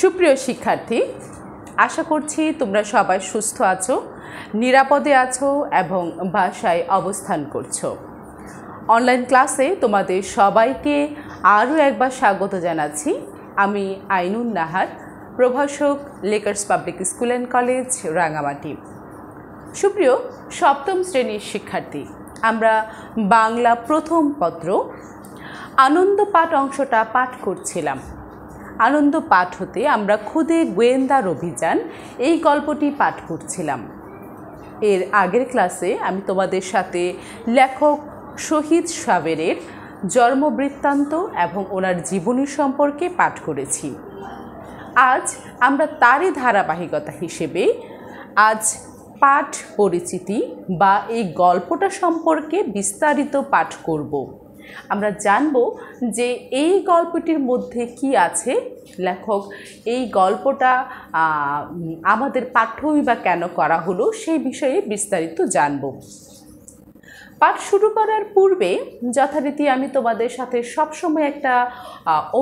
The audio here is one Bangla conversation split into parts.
সুপ্রিয় শিক্ষার্থী আশা করছি তোমরা সবাই সুস্থ আছো নিরাপদে আছো এবং বাসায় অবস্থান করছো অনলাইন ক্লাসে তোমাদের সবাইকে আরও একবার স্বাগত জানাচ্ছি আমি আইনুন নাহার প্রভাষক Lakers public school and college Rangamati সুপ্রিয় সপ্তম শ্রেণীর শিক্ষার্থী আমরা বাংলা প্রথম পত্র আনন্দ পাঠ অংশটা পাঠ করছিলাম আনন্দ পাঠ হতে আমরা খুদে গোয়েন্দার অভিযান এই গল্পটি পাঠ করছিলাম এর আগের ক্লাসে আমি তোমাদের সাথে লেখক শহীদ সাবেরের জন্মবৃত্তান্ত এবং ওনার জীবনী সম্পর্কে পাঠ করেছি আজ আমরা তারই ধারাবাহিকতা হিসেবে আজ পাঠ পরিচিতি বা এই গল্পটা সম্পর্কে বিস্তারিত পাঠ করব আমরা জানব যে এই গল্পটির মধ্যে কি আছে লেখক এই গল্পটা আমাদের পাঠ্যই বা কেন করা হলো সেই বিষয়ে বিস্তারিত জানব পাঠ শুরু করার পূর্বে যথারীতি আমি তোমাদের সাথে সবসময় একটা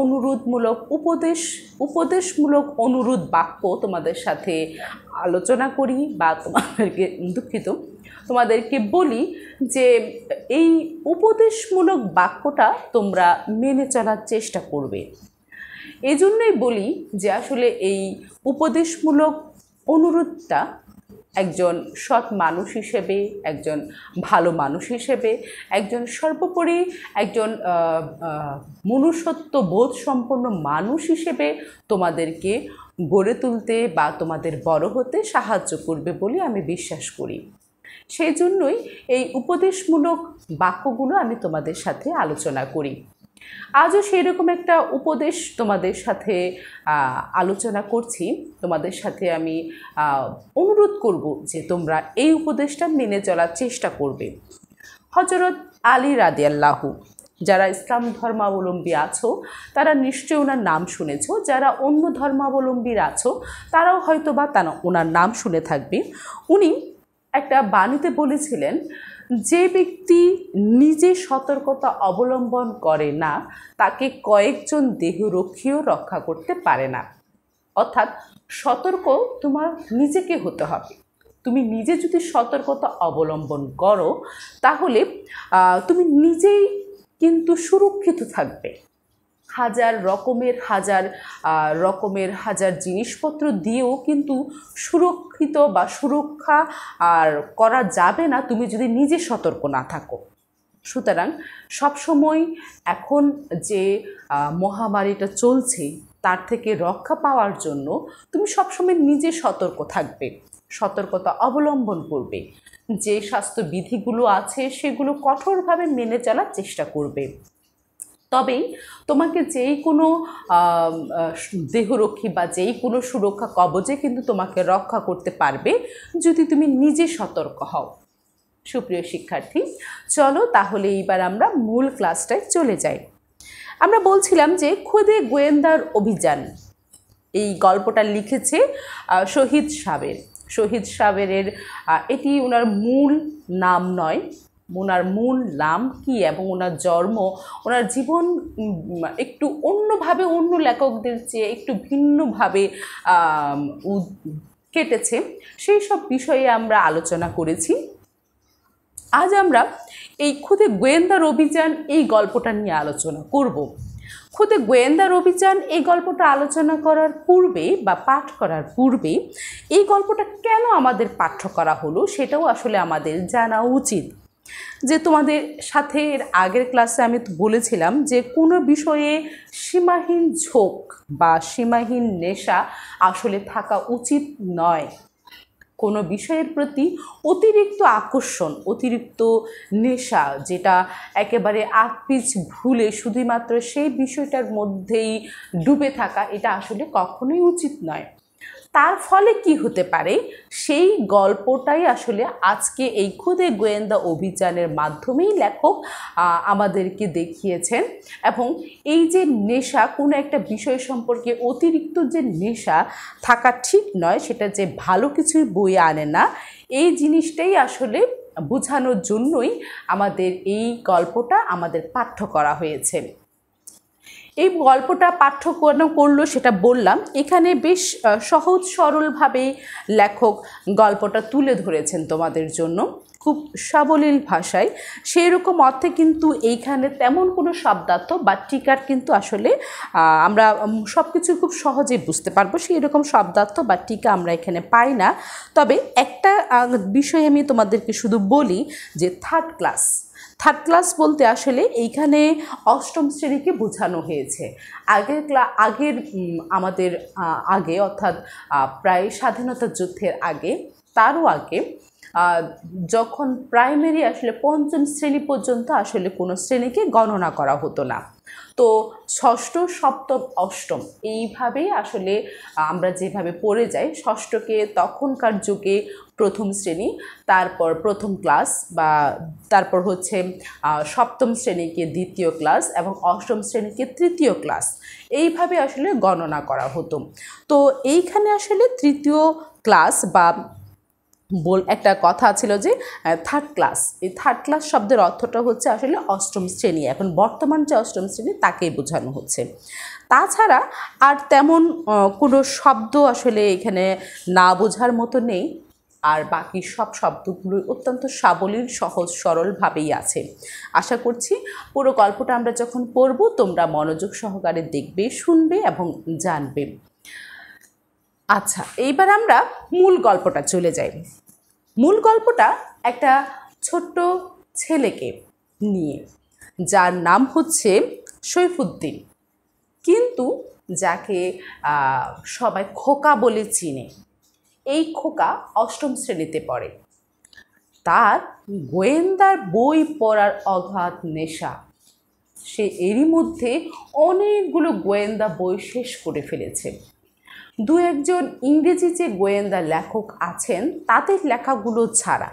অনুরোধমূলক উপদেশ উপদেশমূলক অনুরোধ বাক্য তোমাদের সাথে আলোচনা করি বা তোমাদেরকে দুঃখিত তোমাদেরকে বলি যে এই উপদেশমূলক বাক্যটা তোমরা মেনে চলার চেষ্টা করবে এজন্যই বলি যে আসলে এই উপদেশমূলক অনুরোধটা একজন সৎ মানুষ হিসেবে একজন ভালো মানুষ হিসেবে একজন সর্বোপরি একজন মনুষ্যত্ব বোধ সম্পন্ন মানুষ হিসেবে তোমাদেরকে গড়ে তুলতে বা তোমাদের বড় হতে সাহায্য করবে বলে আমি বিশ্বাস করি সেই জন্যই এই উপদেশমূলক বাক্যগুলো আমি তোমাদের সাথে আলোচনা করি আজও সেই রকম একটা উপদেশ তোমাদের সাথে আলোচনা করছি তোমাদের সাথে আমি অনুরোধ করব যে তোমরা এই উপদেশটা মেনে চলার চেষ্টা করবে হজরত আলী রাদিয়াল্লাহু যারা ইসলাম ধর্মাবলম্বী আছো তারা নিশ্চয়ই ওনার নাম শুনেছ যারা অন্য ধর্মাবলম্বীর আছো তারাও হয়তো বা তারা ওনার নাম শুনে থাকবে উনি একটা বাণীতে বলেছিলেন যে ব্যক্তি নিজে সতর্কতা অবলম্বন করে না তাকে কয়েকজন দেহরক্ষীও রক্ষা করতে পারে না অর্থাৎ সতর্ক তোমার নিজেকে হতে হবে তুমি নিজে যদি সতর্কতা অবলম্বন করো তাহলে তুমি নিজেই কিন্তু সুরক্ষিত থাকবে হাজার রকমের হাজার রকমের হাজার জিনিসপত্র দিয়েও কিন্তু সুরক্ষিত বা সুরক্ষা আর করা যাবে না তুমি যদি নিজে সতর্ক না থাকো সুতরাং সবসময় এখন যে মহামারীটা চলছে তার থেকে রক্ষা পাওয়ার জন্য তুমি সবসময় নিজে সতর্ক থাকবে সতর্কতা অবলম্বন করবে যে স্বাস্থ্যবিধিগুলো আছে সেগুলো কঠোরভাবে মেনে চলার চেষ্টা করবে তবেই তোমাকে যেই কোনো দেহরক্ষী বা যেই কোনো সুরক্ষা কবজে কিন্তু তোমাকে রক্ষা করতে পারবে যদি তুমি নিজে সতর্ক হও সুপ্রিয় শিক্ষার্থী চলো তাহলে এইবার আমরা মূল ক্লাসটায় চলে যাই আমরা বলছিলাম যে খুদে গোয়েন্দার অভিযান এই গল্পটা লিখেছে শহীদ সাবের শহীদ সাবেরের এটি ওনার মূল নাম নয় ওনার মূল নাম কি এবং ওনার জন্ম ওনার জীবন একটু অন্যভাবে অন্য লেখকদের চেয়ে একটু ভিন্নভাবে কেটেছে সেই সব বিষয়ে আমরা আলোচনা করেছি আজ আমরা এই খুদে গোয়েন্দার অভিযান এই গল্পটা নিয়ে আলোচনা করব খুদে গোয়েন্দার অভিযান এই গল্পটা আলোচনা করার পূর্বে বা পাঠ করার পূর্বে এই গল্পটা কেন আমাদের পাঠ্য করা হলো সেটাও আসলে আমাদের জানা উচিত যে তোমাদের সাথে এর আগের ক্লাসে আমি বলেছিলাম যে কোনো বিষয়ে সীমাহীন ঝোঁক বা সীমাহীন নেশা আসলে থাকা উচিত নয় কোনো বিষয়ের প্রতি অতিরিক্ত আকর্ষণ অতিরিক্ত নেশা যেটা একেবারে আকপিচ ভুলে শুধুমাত্র সেই বিষয়টার মধ্যেই ডুবে থাকা এটা আসলে কখনোই উচিত নয় তার ফলে কি হতে পারে সেই গল্পটাই আসলে আজকে এই খুদে গোয়েন্দা অভিযানের মাধ্যমেই লেখক আমাদেরকে দেখিয়েছেন এবং এই যে নেশা কোনো একটা বিষয় সম্পর্কে অতিরিক্ত যে নেশা থাকা ঠিক নয় সেটা যে ভালো কিছুই বই আনে না এই জিনিসটাই আসলে বোঝানোর জন্যই আমাদের এই গল্পটা আমাদের পাঠ্য করা হয়েছে এই গল্পটা পাঠ্য করলো সেটা বললাম এখানে বেশ সহজ সরলভাবেই লেখক গল্পটা তুলে ধরেছেন তোমাদের জন্য খুব সাবলীল ভাষায় সেই রকম অর্থে কিন্তু এইখানে তেমন কোনো শব্দার্থ বা টিকার কিন্তু আসলে আমরা সব কিছু খুব সহজে বুঝতে পারবো সেই রকম শব্দার্থ বা টিকা আমরা এখানে পাই না তবে একটা বিষয় আমি তোমাদেরকে শুধু বলি যে থার্ড ক্লাস থার্ড ক্লাস বলতে আসলে এইখানে অষ্টম শ্রেণীকে বোঝানো হয়েছে আগের ক্লা আগের আমাদের আগে অর্থাৎ প্রায় স্বাধীনতা যুদ্ধের আগে তারও আগে যখন প্রাইমারি আসলে পঞ্চম শ্রেণী পর্যন্ত আসলে কোনো শ্রেণীকে গণনা করা হতো না তো ষষ্ঠ সপ্তম অষ্টম এইভাবেই আসলে আমরা যেভাবে পড়ে যাই ষষ্ঠকে তখনকার যুগে প্রথম শ্রেণী তারপর প্রথম ক্লাস বা তারপর হচ্ছে সপ্তম শ্রেণীকে দ্বিতীয় ক্লাস এবং অষ্টম শ্রেণীকে তৃতীয় ক্লাস এইভাবে আসলে গণনা করা হতো তো এইখানে আসলে তৃতীয় ক্লাস বা বল একটা কথা ছিল যে থার্ড ক্লাস এই থার্ড ক্লাস শব্দের অর্থটা হচ্ছে আসলে অষ্টম শ্রেণী এখন বর্তমান যে অষ্টম শ্রেণী তাকেই বোঝানো হচ্ছে তাছাড়া আর তেমন কোনো শব্দ আসলে এখানে না বোঝার মতো নেই আর বাকি সব শব্দগুলোই অত্যন্ত সাবলীল সহজ সরলভাবেই আছে আশা করছি পুরো গল্পটা আমরা যখন পড়ব তোমরা মনোযোগ সহকারে দেখবে শুনবে এবং জানবে আচ্ছা এইবার আমরা মূল গল্পটা চলে যাই মূল গল্পটা একটা ছোট্ট ছেলেকে নিয়ে যার নাম হচ্ছে সৈফুদ্দিন কিন্তু যাকে সবাই খোকা বলে চিনে এই খোকা অষ্টম শ্রেণীতে পড়ে তার গোয়েন্দার বই পড়ার অগাধ নেশা সে এরই মধ্যে অনেকগুলো গোয়েন্দা বই শেষ করে ফেলেছে দু একজন ইংরেজি যে গোয়েন্দা লেখক আছেন তাদের লেখাগুলো ছাড়া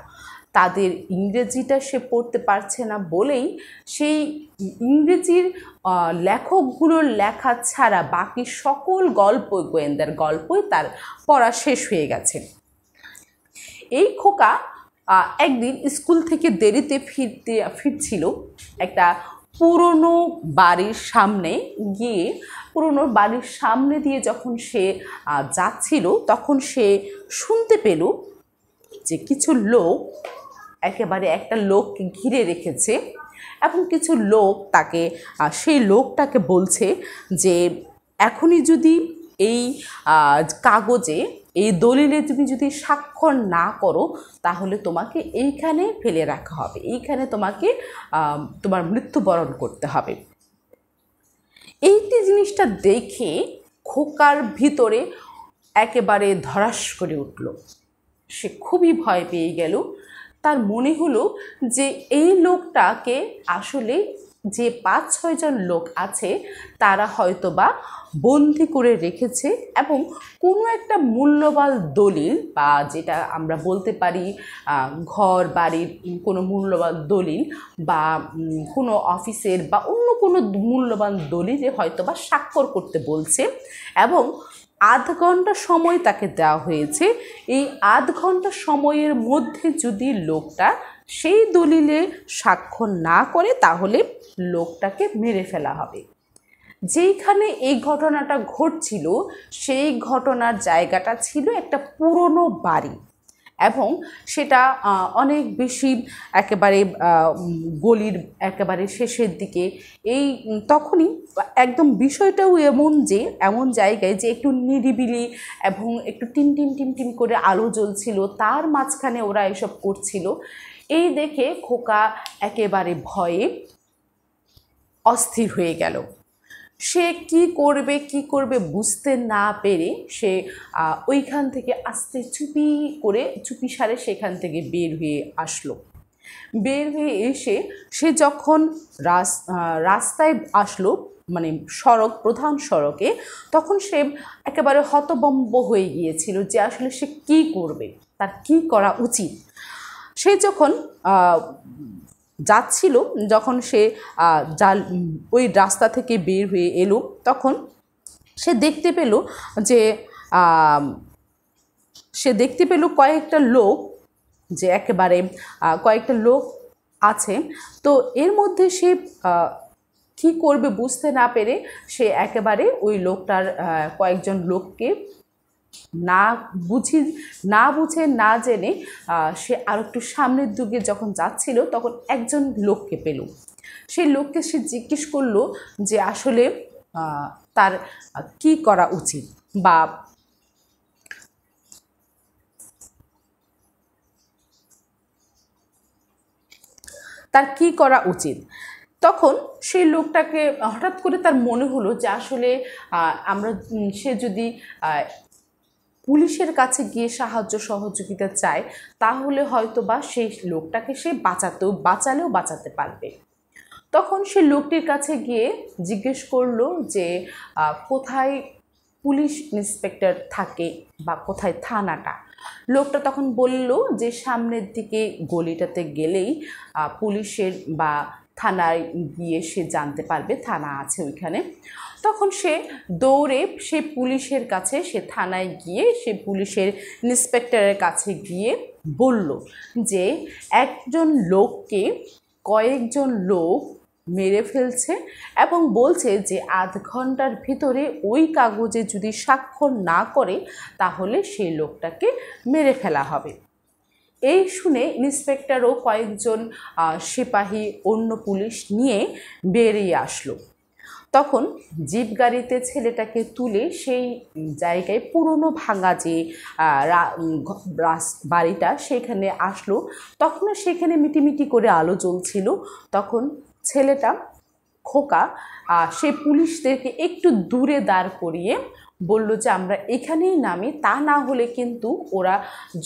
তাদের ইংরেজিটা সে পড়তে পারছে না বলেই সেই ইংরেজির লেখকগুলোর লেখা ছাড়া বাকি সকল গল্প গোয়েন্দার গল্পই তার পড়া শেষ হয়ে গেছে এই খোকা একদিন স্কুল থেকে দেরিতে ফিরতে ফিরছিল একটা পুরনো বাড়ির সামনে গিয়ে পুরনো বাড়ির সামনে দিয়ে যখন সে যাচ্ছিল তখন সে শুনতে পেল যে কিছু লোক একেবারে একটা লোককে ঘিরে রেখেছে এবং কিছু লোক তাকে সেই লোকটাকে বলছে যে এখনই যদি এই কাগজে এই দলিলে তুমি যদি স্বাক্ষর না করো তাহলে তোমাকে এইখানে ফেলে রাখা হবে এইখানে তোমাকে তোমার মৃত্যুবরণ করতে হবে এইটি জিনিসটা দেখে খোকার ভিতরে একেবারে ধরাস করে উঠল সে খুবই ভয় পেয়ে গেল তার মনে হলো যে এই লোকটাকে আসলে যে পাঁচ ছয়জন লোক আছে তারা হয়তো বা বন্দি করে রেখেছে এবং কোনো একটা মূল্যবান দলিল বা যেটা আমরা বলতে পারি ঘর বাড়ির কোনো মূল্যবান দলিল বা কোনো অফিসের বা অন্য কোনো মূল্যবান দলিলে হয়তো বা স্বাক্ষর করতে বলছে এবং আধ ঘন্টা সময় তাকে দেওয়া হয়েছে এই আধ ঘন্টা সময়ের মধ্যে যদি লোকটা সেই দলিলে স্বাক্ষর না করে তাহলে লোকটাকে মেরে ফেলা হবে যেইখানে এই ঘটনাটা ঘটছিল সেই ঘটনার জায়গাটা ছিল একটা পুরনো বাড়ি এবং সেটা অনেক বেশি একেবারে গলির একেবারে শেষের দিকে এই তখনই একদম বিষয়টাও এমন যে এমন জায়গায় যে একটু নিরিবিলি এবং একটু টিম টিম টিম টিম করে আলো জ্বলছিল তার মাঝখানে ওরা এসব করছিল এই দেখে খোকা একেবারে ভয়ে অস্থির হয়ে গেল সে কি করবে কি করবে বুঝতে না পেরে সে ওইখান থেকে আস্তে চুপি করে চুপি সারে সেখান থেকে বের হয়ে আসলো বের হয়ে এসে সে যখন রাস্তায় আসলো মানে সড়ক প্রধান সড়কে তখন সে একেবারে হতবম্ব হয়ে গিয়েছিল যে আসলে সে কি করবে তার কি করা উচিত সে যখন যাচ্ছিল যখন সে জাল ওই রাস্তা থেকে বের হয়ে এলো তখন সে দেখতে পেল যে সে দেখতে পেল কয়েকটা লোক যে একেবারে কয়েকটা লোক আছে তো এর মধ্যে সে কি করবে বুঝতে না পেরে সে একেবারে ওই লোকটার কয়েকজন লোককে না বুঝি না বুঝে না জেনে সে আর একটু সামনের দিকে যখন যাচ্ছিল তখন একজন লোককে পেল সেই লোককে সে জিজ্ঞেস করলো যে আসলে তার কি করা উচিত বা তার কি করা উচিত তখন সেই লোকটাকে হঠাৎ করে তার মনে হলো যে আসলে আমরা সে যদি পুলিশের কাছে গিয়ে সাহায্য সহযোগিতা চায় তাহলে হয়তো বা সেই লোকটাকে সে বাঁচাতেও বাঁচালেও বাঁচাতে পারবে তখন সে লোকটির কাছে গিয়ে জিজ্ঞেস করলো যে কোথায় পুলিশ ইন্সপেক্টর থাকে বা কোথায় থানাটা লোকটা তখন বলল যে সামনের দিকে গলিটাতে গেলেই পুলিশের বা থানায় গিয়ে সে জানতে পারবে থানা আছে ওইখানে তখন সে দৌড়ে সে পুলিশের কাছে সে থানায় গিয়ে সে পুলিশের ইন্সপেক্টরের কাছে গিয়ে বলল যে একজন লোককে কয়েকজন লোক মেরে ফেলছে এবং বলছে যে আধ ঘন্টার ভিতরে ওই কাগজে যদি স্বাক্ষর না করে তাহলে সেই লোকটাকে মেরে ফেলা হবে এই শুনে ইন্সপেক্টরও কয়েকজন সিপাহী অন্য পুলিশ নিয়ে বেরিয়ে আসলো তখন জিপ গাড়িতে ছেলেটাকে তুলে সেই জায়গায় পুরনো ভাঙা যে বাড়িটা সেখানে আসলো তখনও সেখানে মিটিমিটি করে আলো জ্বলছিল তখন ছেলেটা খোকা সেই পুলিশদেরকে একটু দূরে দাঁড় করিয়ে বলল যে আমরা এখানেই নামি তা না হলে কিন্তু ওরা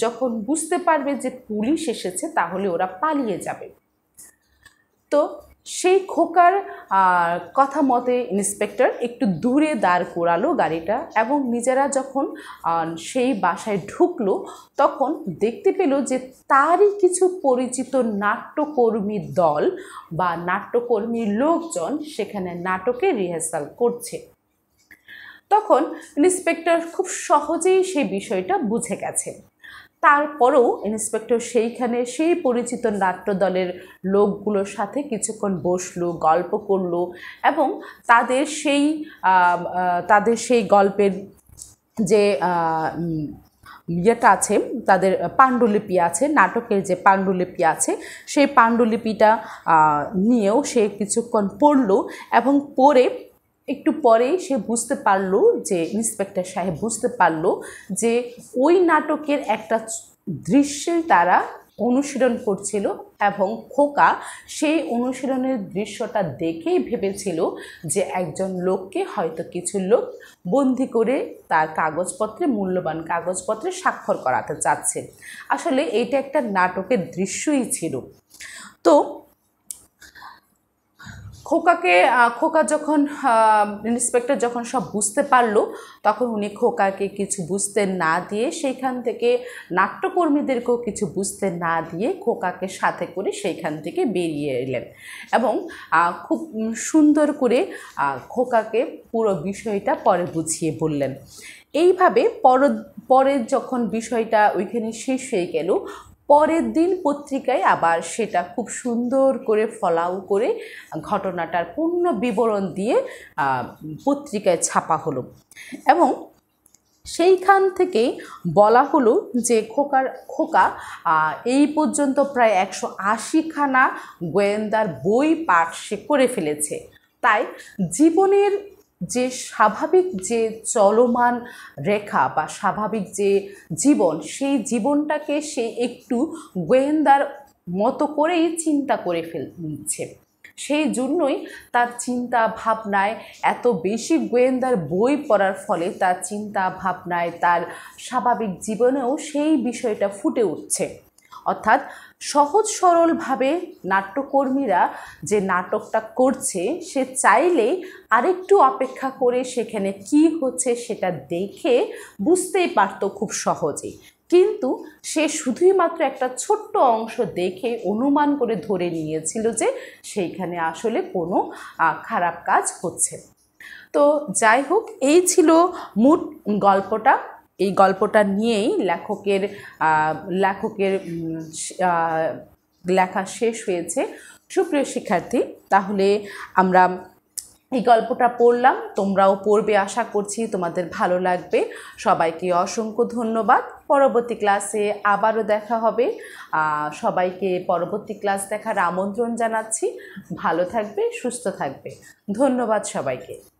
যখন বুঝতে পারবে যে পুলিশ এসেছে তাহলে ওরা পালিয়ে যাবে তো সেই খোকার কথা মতে ইন্সপেক্টর একটু দূরে দাঁড় করালো গাড়িটা এবং নিজেরা যখন সেই বাসায় ঢুকলো তখন দেখতে পেল যে তারই কিছু পরিচিত নাট্যকর্মী দল বা নাট্যকর্মী লোকজন সেখানে নাটকে রিহার্সাল করছে তখন ইন্সপেক্টর খুব সহজেই সেই বিষয়টা বুঝে গেছে তারপরও ইন্সপেক্টর সেইখানে সেই পরিচিত নাট্যদলের লোকগুলোর সাথে কিছুক্ষণ বসলো গল্প করলো এবং তাদের সেই তাদের সেই গল্পের যে ইয়েটা আছে তাদের পাণ্ডুলিপি আছে নাটকের যে পাণ্ডুলিপি আছে সেই পাণ্ডুলিপিটা নিয়েও সে কিছুক্ষণ পড়ল এবং পড়ে একটু পরেই সে বুঝতে পারলো যে ইন্সপেক্টর সাহেব বুঝতে পারলো যে ওই নাটকের একটা দৃশ্যের তারা অনুশীলন করছিল এবং খোকা সেই অনুশীলনের দৃশ্যটা দেখেই ভেবেছিল যে একজন লোককে হয়তো কিছু লোক বন্দি করে তার কাগজপত্রে মূল্যবান কাগজপত্রে স্বাক্ষর করাতে চাচ্ছে আসলে এটা একটা নাটকের দৃশ্যই ছিল তো খোকাকে খোকা যখন ইন্সপেক্টর যখন সব বুঝতে পারলো তখন উনি খোকাকে কিছু বুঝতে না দিয়ে সেইখান থেকে নাট্যকর্মীদেরকেও কিছু বুঝতে না দিয়ে খোকাকে সাথে করে সেইখান থেকে বেরিয়ে এলেন এবং খুব সুন্দর করে খোকাকে পুরো বিষয়টা পরে বুঝিয়ে বললেন এইভাবে পর পরে যখন বিষয়টা ওইখানে শেষ হয়ে গেল পরের দিন পত্রিকায় আবার সেটা খুব সুন্দর করে ফলাও করে ঘটনাটার পূর্ণ বিবরণ দিয়ে পত্রিকায় ছাপা হলো এবং সেইখান থেকেই বলা হলো যে খোকার খোকা এই পর্যন্ত প্রায় একশো আশিখানা গোয়েন্দার বই পাঠ সে করে ফেলেছে তাই জীবনের যে স্বাভাবিক যে চলমান রেখা বা স্বাভাবিক যে জীবন সেই জীবনটাকে সে একটু গোয়েন্দার মতো করেই চিন্তা করে ফেল নিচ্ছে সেই জন্যই তার চিন্তা ভাবনায় এত বেশি গোয়েন্দার বই পড়ার ফলে তার চিন্তা ভাবনায় তার স্বাভাবিক জীবনেও সেই বিষয়টা ফুটে উঠছে অর্থাৎ সহজ সরলভাবে নাট্যকর্মীরা যে নাটকটা করছে সে চাইলেই আরেকটু অপেক্ষা করে সেখানে কি হচ্ছে সেটা দেখে বুঝতেই পারত খুব সহজেই কিন্তু সে শুধুই মাত্র একটা ছোট্ট অংশ দেখে অনুমান করে ধরে নিয়েছিল যে সেইখানে আসলে কোনো খারাপ কাজ হচ্ছে তো যাই হোক এই ছিল মুট গল্পটা এই গল্পটা নিয়েই লেখকের লেখকের লেখা শেষ হয়েছে সুপ্রিয় শিক্ষার্থী তাহলে আমরা এই গল্পটা পড়লাম তোমরাও পড়বে আশা করছি তোমাদের ভালো লাগবে সবাইকে অসংখ্য ধন্যবাদ পরবর্তী ক্লাসে আবারও দেখা হবে সবাইকে পরবর্তী ক্লাস দেখার আমন্ত্রণ জানাচ্ছি ভালো থাকবে সুস্থ থাকবে ধন্যবাদ সবাইকে